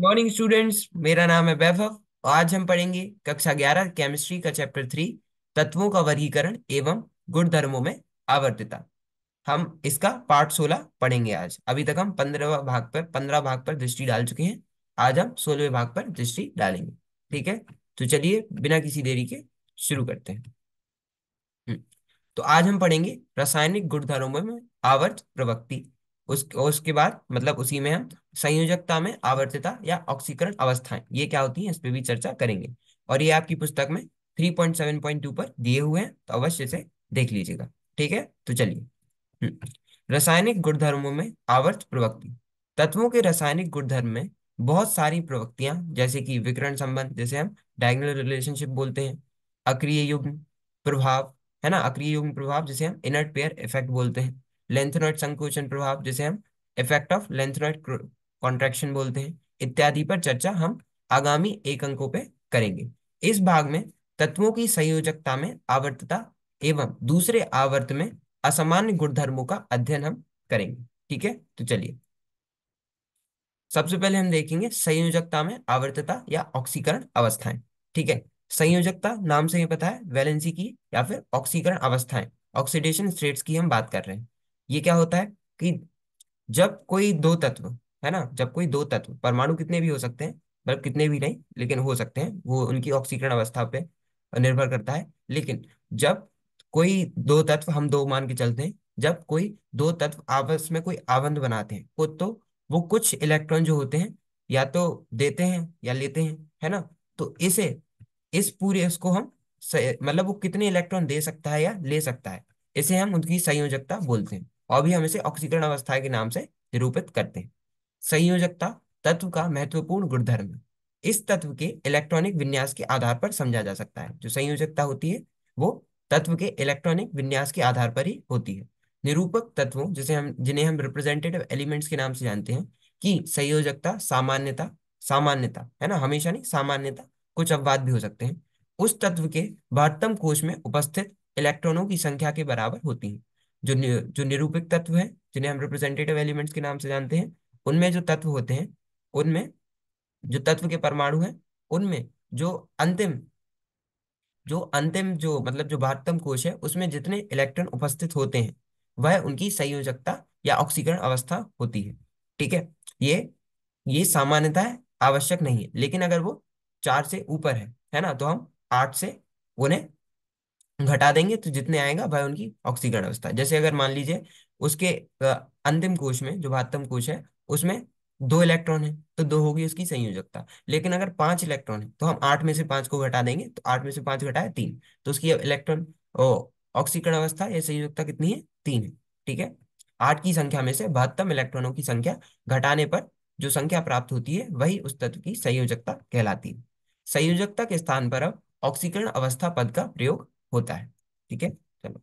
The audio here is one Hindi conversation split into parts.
मॉर्निंग स्टूडेंट्स मेरा नाम है वैभव आज हम पढ़ेंगे कक्षा ग्यारह केमिस्ट्री का चैप्टर थ्री तत्वों का वर्गीकरण एवं गुणधर्मों में आवर्तता हम इसका पार्ट सोलह पढ़ेंगे आज अभी तक हम पंद्रह भाग पर पंद्रह भाग पर दृष्टि डाल चुके हैं आज हम सोलहवें भाग पर दृष्टि डालेंगे ठीक है तो चलिए बिना किसी देरी के शुरू करते हैं हम्म, तो आज हम पढ़ेंगे रासायनिक गुणधर्मों में आवर्त प्रवक्ति उस उसके बाद मतलब उसी में हम संयोजकता में आवर्तता या ऑक्सीकरण अवस्थाएं ये क्या होती है इस पर भी चर्चा करेंगे और ये आपकी पुस्तक में 3.7.2 पर दिए हुए हैं तो अवश्य से देख लीजिएगा ठीक है तो चलिए हम्म, रासायनिक गुणधर्मों में आवर्त प्रवृत्ति तत्वों के रासायनिक गुणधर्म में बहुत सारी प्रवृत्तियां जैसे कि विकरण संबंध जैसे हम डायगनल रिलेशनशिप बोलते हैं अक्रिय युग्म प्रभाव है ना अक्रिय युग्म प्रभाव जिसे हम इनर्ट पेयर इफेक्ट बोलते हैं लेंथनॉइड संकोचन प्रभाव जिसे हम इफेक्ट ऑफ लेंथनॉइड कॉन्ट्रेक्शन बोलते हैं इत्यादि पर चर्चा हम आगामी एक अंकों पे करेंगे इस भाग में तत्वों की संयोजकता में आवर्तता एवं दूसरे आवर्त में असामान्य गुणधर्मों का अध्ययन हम करेंगे ठीक है तो चलिए सबसे पहले हम देखेंगे संयोजकता में आवर्तता या ऑक्सीकरण अवस्थाएं ठीक है संयोजकता नाम से ही पता है वैलेंसी की या फिर ऑक्सीकरण अवस्थाएं ऑक्सीडेशन स्टेट्स की हम बात कर रहे हैं ये क्या होता है कि जब कोई दो तत्व है ना जब कोई दो तत्व परमाणु कितने भी हो सकते हैं बल्कि मतलब कितने भी नहीं लेकिन हो सकते हैं वो उनकी ऑक्सीकरण अवस्था पे निर्भर करता है लेकिन जब कोई दो तत्व हम दो मान के चलते हैं जब कोई दो तत्व आपस में कोई आबंध बनाते हैं वो तो वो कुछ इलेक्ट्रॉन जो होते हैं या तो देते हैं या लेते हैं है ना तो इसे इस पूरे इसको हम मतलब वो कितने इलेक्ट्रॉन दे सकता है या ले सकता है इसे हम उनकी संयोजकता बोलते हैं और भी हम इसे ऑक्सीकरण अवस्था के नाम से निरूपित करते हैं संयोजकता तत्व का महत्वपूर्ण गुणधर्म है इस तत्व के इलेक्ट्रॉनिक विन्यास के आधार पर समझा जा सकता है जो संयोजकता होती है वो तत्व के इलेक्ट्रॉनिक विन्यास के आधार पर ही होती है निरूपक तत्वों जिसे हम जिन्हें हम रिप्रेजेंटेटिव एलिमेंट्स के नाम से जानते हैं कि संयोजकता सामान्यता सामान्यता है ना हमेशा नहीं सामान्यता कुछ अपवाद भी हो सकते हैं उस तत्व के बहत्तम कोष में उपस्थित इलेक्ट्रॉनों की संख्या के बराबर होती है जो नि, जो निरूपिक तत्व है जिन्हें हम रिप्रेजेंटेटिव एलिमेंट्स के नाम से जानते हैं उनमें जो तत्व होते हैं उनमें जो तत्व के परमाणु हैं उनमें जो अंतिम जो अंतिम जो मतलब जो बहत्तम कोश है उसमें जितने इलेक्ट्रॉन उपस्थित होते हैं वह उनकी संयोजकता या ऑक्सीकरण अवस्था होती है ठीक है ये ये सामान्यतः आवश्यक नहीं है लेकिन अगर वो चार से ऊपर है है ना तो हम आठ से उन्हें घटा देंगे तो जितने आएगा वह उनकी ऑक्सीकरण अवस्था जैसे अगर मान लीजिए उसके अंतिम कोश में जो बहत्तम कोश है उसमें दो इलेक्ट्रॉन है तो दो होगी उसकी संयोजकता लेकिन अगर पांच इलेक्ट्रॉन है तो हम आठ में से पांच को घटा देंगे तो आठ में से पांच घटाए तीन तो उसकी इलेक्ट्रॉन ऑक्सीकरण अवस्था या संयोजकता कितनी है तीन है ठीक है आठ की संख्या में से बहत्तम इलेक्ट्रॉनों की संख्या घटाने पर जो संख्या प्राप्त होती है वही उस तत्व की संयोजकता कहलाती है संयोजकता के स्थान पर अब ऑक्सीकरण अवस्था पद का प्रयोग होता है ठीक है चलो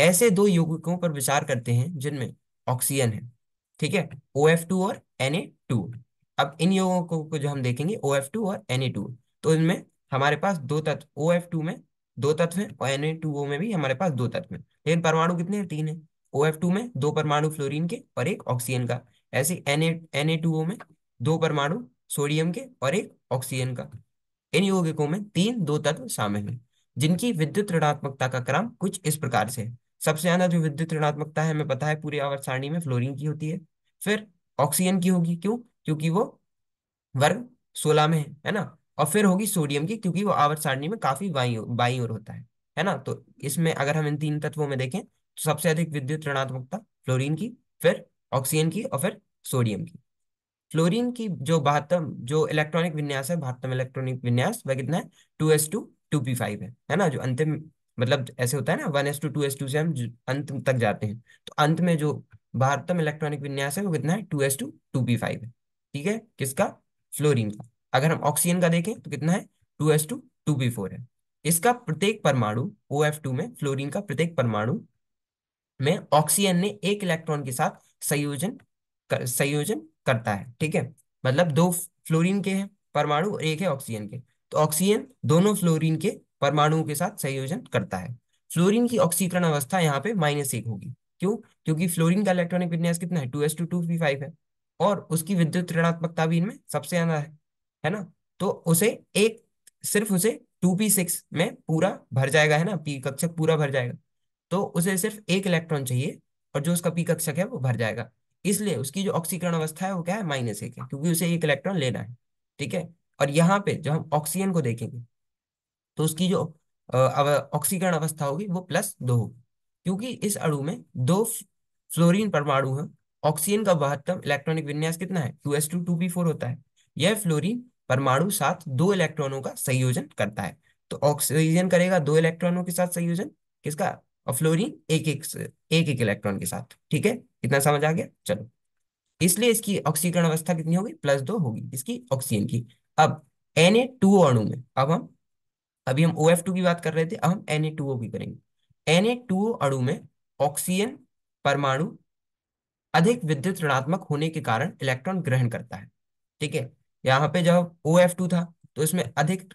ऐसे दो यौगिकों पर विचार करते हैं जिनमें ऑक्सीजन है ठीक है ओ एफ टू और टू अब इन यौगिकों को जो हम देखेंगे ओ एफ टू और Na2 तो इनमें हमारे पास दो तत्व ओ एफ टू में दो तत्व हैं और ओ में भी हमारे पास दो तत्व हैं लेकिन तो परमाणु कितने हैं तीन है ओ एफ टू में दो परमाणु फ्लोरीन के और एक ऑक्सीजन का ऐसे Na Na2O में दो परमाणु सोडियम के और एक ऑक्सीजन का इन यौगिकों में तीन दो तत्व शामिल हैं जिनकी विद्युत ऋणात्मकता का क्रम कुछ इस प्रकार से है सबसे ज्यादा जो विद्युत ऋणात्मकता है हमें पता है पूरी आवर्त सारणी में फ्लोरीन की होती है फिर ऑक्सीजन की होगी क्यों क्योंकि वो वर्ग सोलह में है है ना और फिर होगी सोडियम की क्योंकि वो आवर्त सारणी में काफी बाई बाई ओर होता है है ना तो इसमें अगर हम इन तीन तत्वों में देखें तो सबसे अधिक विद्युत ऋणात्मकता फ्लोरीन की फिर ऑक्सीजन की और फिर सोडियम की फ्लोरीन की जो बहत्तम जो इलेक्ट्रॉनिक विन्यास है बहत्तम इलेक्ट्रॉनिक विन्यास वह कितना है two S two two P five है है ना जो अंतिम मतलब ऐसे होता है ना one S two two S two से हम अंत तक जाते हैं तो अंत में जो भारतम इलेक्ट्रॉनिक विन्यास है वो कितना है two S two two P five है ठीक है किसका फ्लोरिन का अगर हम ऑक्सीजन का देखें तो कितना है two S two two P four है इसका प्रत्येक परमाणु ओ एफ टू में फ्लोरिन का प्रत्येक परमाणु में ऑक्सीजन ने एक इलेक्ट्रॉन के साथ संयोजन संयोजन करता है ठीक है मतलब दो फ्लोरिन के हैं परमाणु और एक है ऑक्सीजन के तो ऑक्सीजन दोनों फ्लोरीन के परमाणुओं के साथ संयोजन करता है फ्लोरीन की ऑक्सीकरण अवस्था यहाँ पे माइनस एक होगी क्यों क्योंकि फ्लोरीन का इलेक्ट्रॉनिक विन्यास कितना है two S two two P five है और उसकी विद्युत ऋणात्मकता भी इनमें सबसे ज्यादा है है ना तो उसे एक सिर्फ उसे टू पी सिक्स में पूरा भर जाएगा है ना पी कक्षक पूरा भर जाएगा तो उसे सिर्फ एक इलेक्ट्रॉन चाहिए और जो उसका पी कक्षक है वो भर जाएगा इसलिए उसकी जो ऑक्सीकरण अवस्था है वो क्या है माइनस एक है क्योंकि उसे एक इलेक्ट्रॉन लेना है ठीक है और यहाँ पे जब हम ऑक्सीजन को देखेंगे तो उसकी जो ऑक्सीकरण अवस्था होगी वो प्लस दो होगी क्योंकि इस अणु में दो फ्लोरीन परमाणु है ऑक्सीजन का बहत्तम इलेक्ट्रॉनिक विन्यास कितना है two S two two B four होता है यह फ्लोरीन परमाणु साथ दो इलेक्ट्रॉनों का संयोजन करता है तो ऑक्सीजन करेगा दो इलेक्ट्रॉनों के साथ संयोजन किसका और फ्लोरीन एक एक एक एक इलेक्ट्रॉन के साथ ठीक है कितना समझ आ गया चलो इसलिए इसकी ऑक्सीकरण अवस्था कितनी होगी प्लस दो होगी इसकी ऑक्सीजन की अब एन ए टू अणु में अब हम अभी हम ओ एफ टू की बात कर रहे थे अब हम एन ए टू ओ की करेंगे एन ए टू ओ अणु में ऑक्सीजन परमाणु अधिक विद्युत ऋणात्मक होने के कारण इलेक्ट्रॉन ग्रहण करता है ठीक है यहाँ पे जब ओ एफ टू था तो इसमें अधिक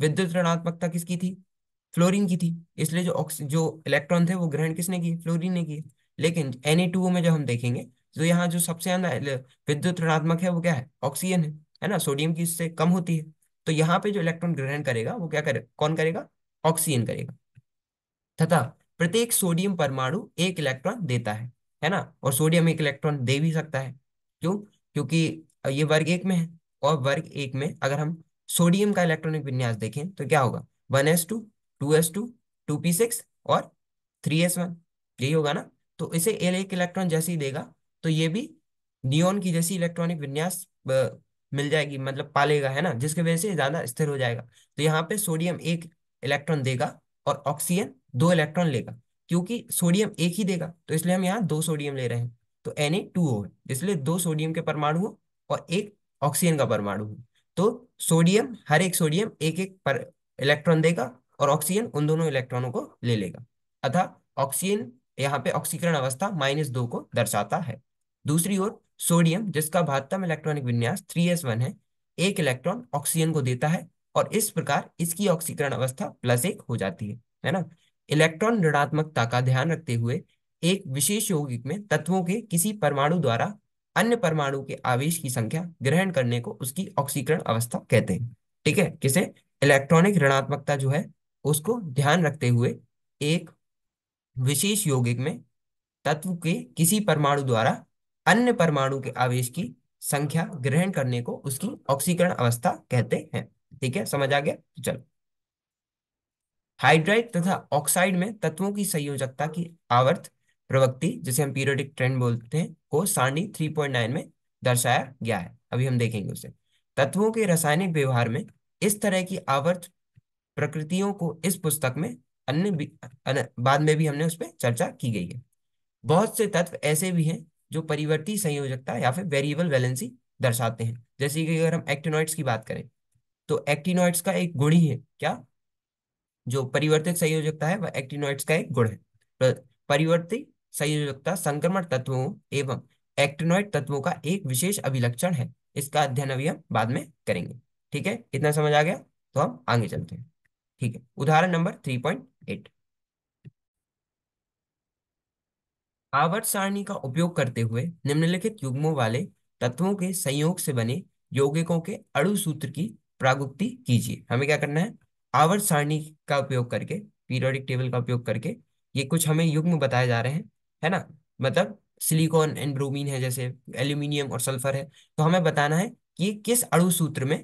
विद्युत ऋणात्मकता किसकी थी फ्लोरीन की थी इसलिए जो जो इलेक्ट्रॉन थे वो ग्रहण किसने किए फ्लोरीन ने किए लेकिन एन में जब हम देखेंगे तो यहाँ जो सबसे ज्यादा विद्युत ऋणात्मक है वो क्या है ऑक्सीजन है है ना सोडियम की इससे कम होती है तो यहाँ पे जो इलेक्ट्रॉन ग्रहण करेगा वो क्या करे कौन करेगा ऑक्सीजन करेगा तथा प्रत्येक सोडियम परमाणु एक इलेक्ट्रॉन देता है है ना और सोडियम एक इलेक्ट्रॉन दे भी सकता है क्यों क्योंकि ये वर्ग एक में है और वर्ग एक में अगर हम सोडियम का इलेक्ट्रॉनिक विन्यास देखें तो क्या होगा one S two two S two two P six और थ्री एस वन यही होगा ना तो इसे एक इलेक्ट्रॉन जैसे ही देगा तो ये भी नियोन की जैसी इलेक्ट्रॉनिक विन्यास मिल जाएगी मतलब पालेगा है ना जिसकी वजह से ज्यादा स्थिर हो जाएगा तो यहाँ पे सोडियम एक इलेक्ट्रॉन देगा और ऑक्सीजन दो इलेक्ट्रॉन लेगा क्योंकि सोडियम एक ही देगा तो इसलिए हम यहाँ दो सोडियम ले रहे हैं तो एन टू हो इसलिए दो सोडियम के परमाणु हो और एक ऑक्सीजन का परमाणु हो तो सोडियम हर एक सोडियम एक एक पर इलेक्ट्रॉन देगा और ऑक्सीजन उन दोनों इलेक्ट्रॉनों को ले लेगा अतः ऑक्सीजन यहाँ पे ऑक्सीकरण अवस्था माइनस दो को दर्शाता है दूसरी ओर सोडियम जिसका भातम इलेक्ट्रॉनिक विन्यास वन है एक इलेक्ट्रॉन ऑक्सीजन को देता है और इस प्रकार इसकी ऑक्सीकरण अवस्था प्लस एक हो जाती है है ना इलेक्ट्रॉन ऋणात्मकता का ध्यान रखते हुए एक विशेष यौगिक में तत्वों के किसी परमाणु द्वारा अन्य परमाणु के आवेश की संख्या ग्रहण करने को उसकी ऑक्सीकरण अवस्था कहते हैं ठीक है किसे इलेक्ट्रॉनिक ऋणात्मकता जो है उसको ध्यान रखते हुए एक विशेष यौगिक में तत्व के किसी परमाणु द्वारा अन्य परमाणु के आवेश की संख्या ग्रहण करने को उसकी ऑक्सीकरण अवस्था कहते हैं ठीक है समझ आ गया तो चलो हाइड्राइड तथा ऑक्साइड में तत्वों की संयोजकता की आवर्त प्रवृत्ति जिसे हम पीरियोडिक ट्रेंड बोलते हैं को सारणी 3.9 में दर्शाया गया है अभी हम देखेंगे उसे तत्वों के रासायनिक व्यवहार में इस तरह की आवर्त प्रकृतियों को इस पुस्तक में अन्य बाद में भी हमने उस पर चर्चा की गई है बहुत से तत्व ऐसे भी हैं जो परिवर्ती संयोजकता या फिर वेरिएबल वैलेंसी दर्शाते हैं जैसे कि अगर हम एक्टिनॉइड्स की बात करें तो एक्टिनॉइड्स का एक गुण ही है क्या जो परिवर्तित संयोजकता है वह एक्टिनॉइड्स का एक गुण है परिवर्तित संयोजकता संक्रमण तत्वों एवं एक्टिनॉइड तत्वों का एक विशेष अभिलक्षण है इसका अध्ययन अभी हम बाद में करेंगे ठीक है इतना समझ आ गया तो हम आगे चलते हैं ठीक है उदाहरण नंबर थ्री पॉइंट एट आवर्त सारणी का उपयोग करते हुए निम्नलिखित युग्मों वाले तत्वों के संयोग से बने यौगिकों के अड़ु सूत्र की प्रागुक्ति कीजिए हमें क्या करना है आवर्त सारणी का उपयोग करके पीरियोडिक टेबल का उपयोग करके ये कुछ हमें युग्म बताए जा रहे हैं है ना मतलब सिलिकॉन एंड ब्रोमीन है जैसे एल्यूमिनियम और सल्फर है तो हमें बताना है कि ये किस अड़ु सूत्र में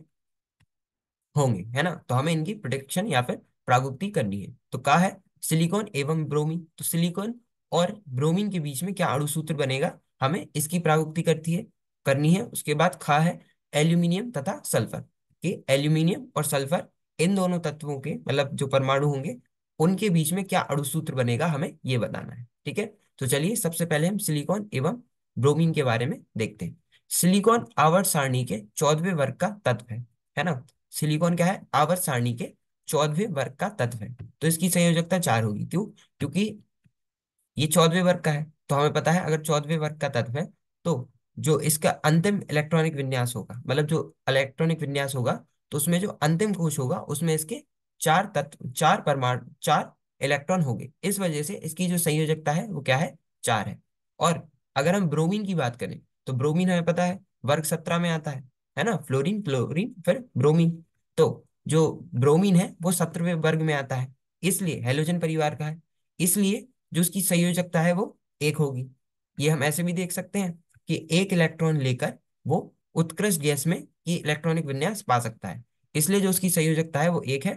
होंगे है ना तो हमें इनकी प्रोटेक्शन या फिर प्रागुक्ति करनी है तो कहा है सिलिकॉन एवं ब्रोमीन तो सिलिकॉन और ब्रोमीन के बीच में क्या अणु सूत्र बनेगा हमें इसकी प्रागुक्ति करती है करनी है उसके बाद खा है एल्यूमिनियम तथा सल्फर कि एल्यूमिनियम और सल्फर इन दोनों तत्वों के मतलब जो परमाणु होंगे उनके बीच में क्या अणुसूत्र बनेगा हमें ये बताना है ठीक है तो चलिए सबसे पहले हम सिलिकॉन एवं ब्रोमीन के बारे में देखते हैं सिलिकॉन आवर सारणी के चौदवे वर्ग का तत्व है है ना सिलिकॉन क्या है आवर सारणी के चौदवे वर्ग का तत्व है तो इसकी संयोजकता चार होगी क्यों क्योंकि ये चौदवे वर्ग का है तो हमें पता है अगर चौदवे वर्ग का तत्व है तो जो इसका अंतिम इलेक्ट्रॉनिक विन्यास होगा मतलब जो इलेक्ट्रॉनिक विन्यास होगा तो उसमें जो अंतिम कोश होगा उसमें इसके चार तत्व चार परमाणु चार इलेक्ट्रॉन होंगे इस वजह से इसकी जो संयोजकता है वो क्या है चार है और अगर हम ब्रोमीन की बात करें तो ब्रोमीन हमें पता है वर्ग सत्रह में आता है है ना फ्लोरीन फ्लोरीन फिर ब्रोमीन तो जो ब्रोमीन है वो सत्रहवें वर्ग में आता है इसलिए हेलोजन परिवार का है इसलिए जो उसकी संयोजकता है वो एक होगी ये हम ऐसे भी देख सकते हैं कि एक इलेक्ट्रॉन लेकर वो उत्कृष्ट गैस में इलेक्ट्रॉनिक विन्यास पा सकता है इसलिए जो उसकी संयोजकता है वो एक है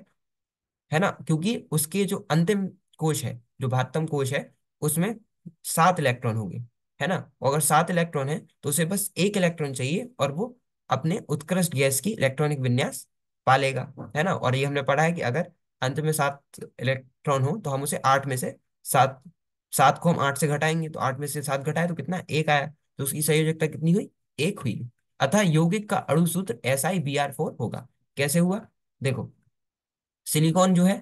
है ना क्योंकि उसके जो अंतिम कोश है जो भातम कोश है उसमें सात इलेक्ट्रॉन होंगे है ना अगर सात इलेक्ट्रॉन है तो उसे बस एक इलेक्ट्रॉन चाहिए और वो अपने उत्कृष्ट गैस की इलेक्ट्रॉनिक विन्यास पालेगा है ना और ये हमने पढ़ा है कि अगर अंत में सात इलेक्ट्रॉन हो तो हम उसे आठ में से सात सात को हम आठ से घटाएंगे तो आठ में से सात घटाए तो कितना एक आया तो उसकी संयोजकता कितनी हुई एक हुई अतः यौगिक का अणु सूत्र S I B R four होगा कैसे हुआ देखो सिलिकॉन जो है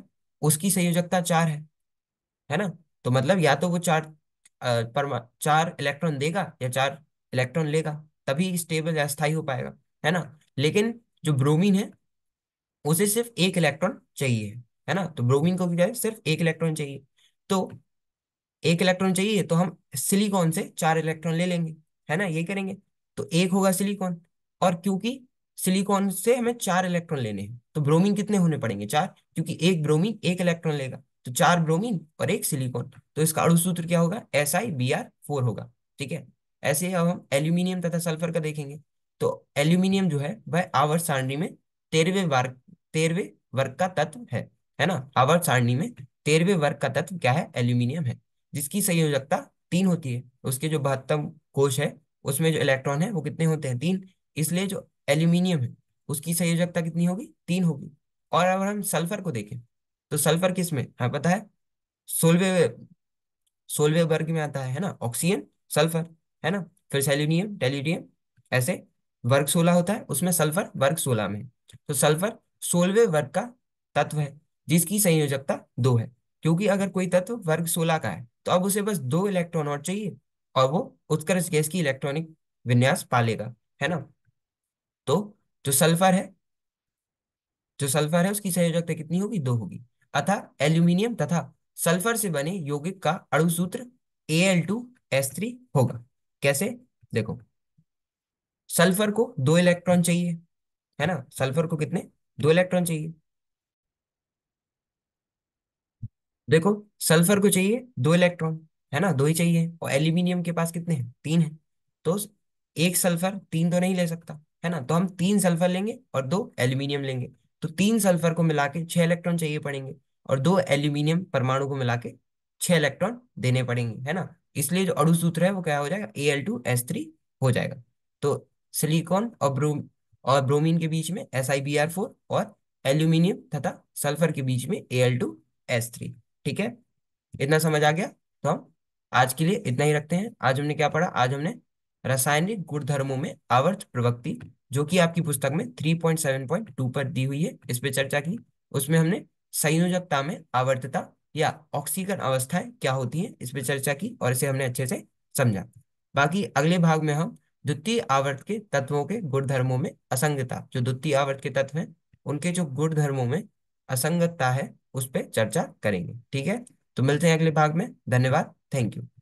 उसकी संयोजकता चार है है ना तो मतलब या तो वो चार परमा चार इलेक्ट्रॉन देगा या चार इलेक्ट्रॉन लेगा तभी स्टेबल या स्थायी हो पाएगा है ना लेकिन जो ब्रोमीन है उसे सिर्फ एक इलेक्ट्रॉन चाहिए है ना तो ब्रोमीन को क्या सिर्फ एक इलेक्ट्रॉन चाहिए तो एक इलेक्ट्रॉन चाहिए तो हम सिलिकॉन से चार इलेक्ट्रॉन ले लेंगे है ना ये करेंगे तो एक होगा सिलिकॉन और क्योंकि सिलिकॉन से हमें चार इलेक्ट्रॉन लेने हैं तो ब्रोमीन कितने होने पड़ेंगे चार क्योंकि एक ब्रोमीन एक इलेक्ट्रॉन लेगा तो चार ब्रोमीन और एक सिलिकॉन तो इसका अड़ुसूत्र क्या होगा S I B R four होगा ठीक है ऐसे ही अब हम एल्यूमिनियम तथा सल्फर का देखेंगे तो एल्यूमिनियम जो है वह आवर्त सारणी में तेरहवे वर्ग तेरहवे वर्ग का तत्व है है ना आवर्त सारणी में तेरहवे वर्ग का तत्व क्या है एल्यूमिनियम है जिसकी संयोजकता तीन होती है उसके जो बहत्तम कोश है उसमें जो इलेक्ट्रॉन है वो कितने होते हैं तीन इसलिए जो एल्यूमिनियम है उसकी संयोजकता कितनी होगी तीन होगी और अगर हम सल्फर को देखें तो सल्फर किस में हमें हाँ, पता है सोलवे सोलवे वर्ग में आता है है ना ऑक्सीजन सल्फर है ना फिर सेल्यूनियम टेलीडियम ऐसे वर्ग सोलह होता है उसमें सल्फर वर्ग सोलह में तो सल्फर सोलवे वर्ग का तत्व है जिसकी संयोजकता दो है क्योंकि अगर कोई तत्व वर्ग सोलह का है तो अब उसे बस दो इलेक्ट्रॉन और चाहिए और वो उत्कर्ष गैस की इलेक्ट्रॉनिक विन्यास पालेगा है ना तो जो सल्फर है जो सल्फर है उसकी संयोजकता कितनी होगी दो होगी अतः एल्यूमिनियम तथा सल्फर से बने यौगिक का एस थ्री होगा कैसे देखो सल्फर को दो इलेक्ट्रॉन चाहिए है ना सल्फर को कितने दो इलेक्ट्रॉन चाहिए देखो सल्फर को चाहिए दो इलेक्ट्रॉन है ना दो ही चाहिए और एल्यूमिनियम के पास कितने हैं तीन है तो एक सल्फर तीन तो नहीं ले सकता है ना तो हम तीन सल्फर लेंगे और दो एल्यूमिनियम लेंगे तो तीन सल्फर को मिला के छह इलेक्ट्रॉन चाहिए पड़ेंगे और दो एल्यूमिनियम परमाणु को मिला के छह इलेक्ट्रॉन देने पड़ेंगे है ना इसलिए जो अड़ु सूत्र है वो क्या हो जाएगा A L two S three हो जाएगा तो सिलीकॉन और ब्रोम और ब्रोमीन के बीच में S I B R four और एल्यूमिनियम तथा सल्फर के बीच में A L two S three ठीक है इतना समझ आ गया तो हम आज के लिए इतना ही रखते हैं आज हमने क्या पढ़ा आज हमने रासायनिक गुणधर्मों में आवर्त प्रवृत्ति जो कि आपकी पुस्तक में 3.7.2 पर दी हुई है इस पर चर्चा की उसमें हमने संयोजकता में आवर्तता या ऑक्सीकरण अवस्थाएं क्या होती हैं इस पर चर्चा की और इसे हमने अच्छे से समझा बाकी अगले भाग में हम द्वितीय आवर्त के तत्वों के गुणधर्मों में असंगता जो द्वितीय आवर्त के तत्व हैं उनके जो गुणधर्मों में असंगतता है उस पर चर्चा करेंगे ठीक है तो मिलते हैं अगले भाग में धन्यवाद थैंक यू